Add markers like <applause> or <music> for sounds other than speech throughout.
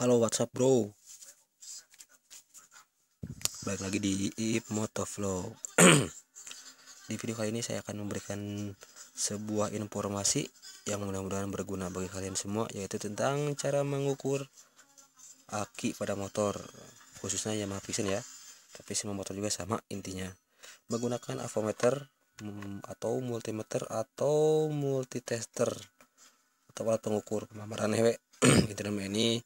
halo WhatsApp bro Baik lagi di Ip Motovlog <clears throat> di video kali ini saya akan memberikan sebuah informasi yang mudah-mudahan berguna bagi kalian semua yaitu tentang cara mengukur aki pada motor khususnya Yamaha Vision ya tapi semua motor juga sama intinya menggunakan avometer mm, atau multimeter atau multitester atau alat pengukur pemamaran hewe <clears throat> Intinya ini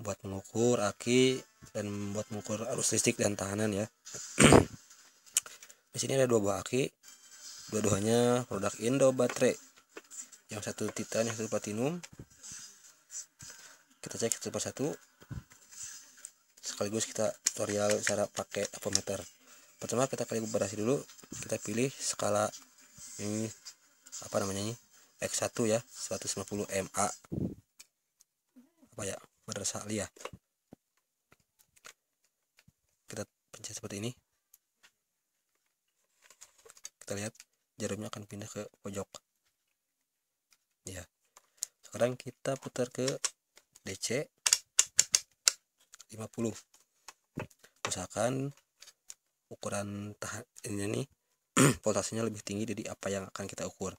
buat mengukur aki dan buat mengukur arus listrik dan tahanan ya <clears throat> di sini ada dua buah aki dua-duanya produk Indo baterai yang satu titan yang satu platinum kita cek satu persatu sekaligus kita tutorial cara pakai apometer pertama kita kalibrasi dulu kita pilih skala ini apa namanya ini X1 ya 150 MA apa ya meresap liah kita pencet seperti ini kita lihat jarumnya akan pindah ke pojok ya sekarang kita putar ke DC 50 usahakan ukuran tahan ini nih <clears throat> voltasenya lebih tinggi dari apa yang akan kita ukur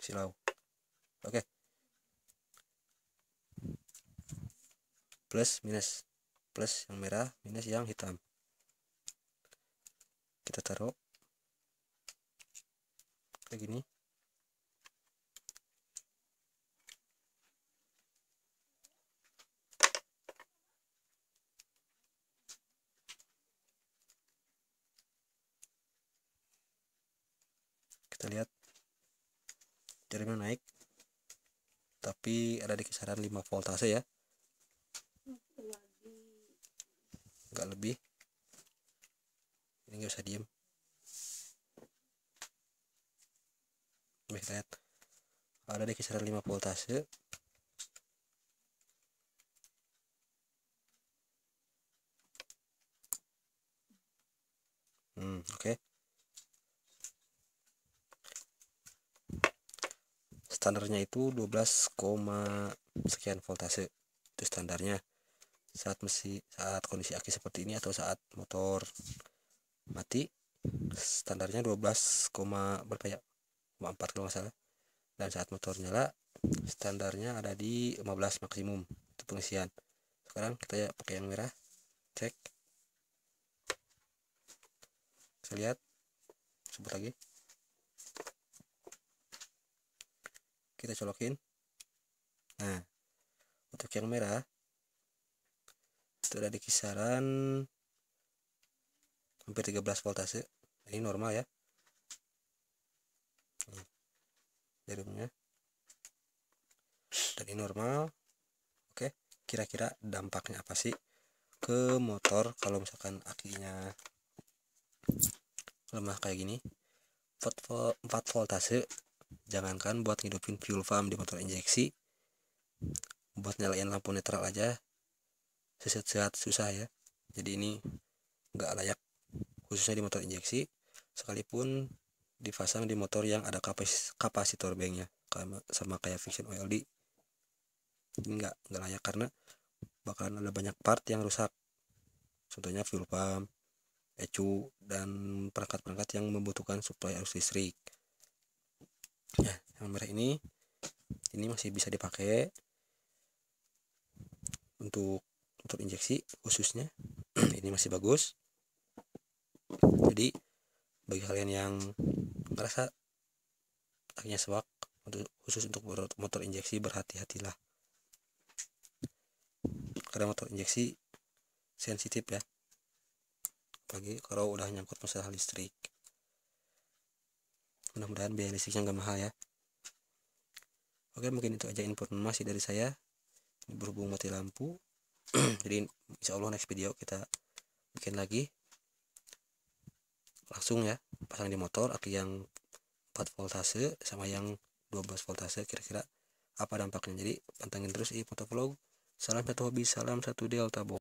silau oke okay. plus minus plus yang merah minus yang hitam kita taruh kayak gini kita lihat jaringan naik tapi ada di kisaran 5 voltase ya nggak lebih ini nggak usah diem bisa lihat ada di kisaran 5 voltase hmm oke okay. standarnya itu 12, sekian voltase itu standarnya saat mesin saat kondisi aki seperti ini atau saat motor mati standarnya 12, berapa ya 4 kalau salah dan saat motor nyala standarnya ada di 15 maksimum itu pengisian sekarang kita ya pakai yang merah cek kita lihat sebut lagi kita colokin nah untuk yang merah sudah di kisaran hampir 13 voltase ini normal ya jarumnya dan ini normal oke kira-kira dampaknya apa sih ke motor kalau misalkan akinya lemah kayak gini 4, volt, 4 voltase jangankan buat ngidupin fuel pump di motor injeksi buat nyalain lampu netral aja sehat-sehat susah ya jadi ini nggak layak khususnya di motor injeksi sekalipun dipasang di motor yang ada kapas kapasitor banknya sama kayak Vision OLD nggak nggak layak karena bakalan ada banyak part yang rusak contohnya fuel pump ecu dan perangkat-perangkat yang membutuhkan suplai arus listrik ya yang merah ini ini masih bisa dipakai untuk untuk injeksi khususnya <clears throat> ini masih bagus jadi bagi kalian yang merasa akhirnya sewak untuk, khusus untuk motor injeksi berhati-hatilah karena motor injeksi sensitif ya bagi kalau udah nyangkut masalah listrik mudah-mudahan biaya listriknya nggak mahal ya oke mungkin itu aja informasi dari saya berhubung mati lampu <clears throat> jadi insya Allah next video kita bikin lagi langsung ya pasang di motor aki yang 4 voltase sama yang 12 voltase kira-kira apa dampaknya jadi pantengin terus di foto vlog salam satu hobi salam satu delta bo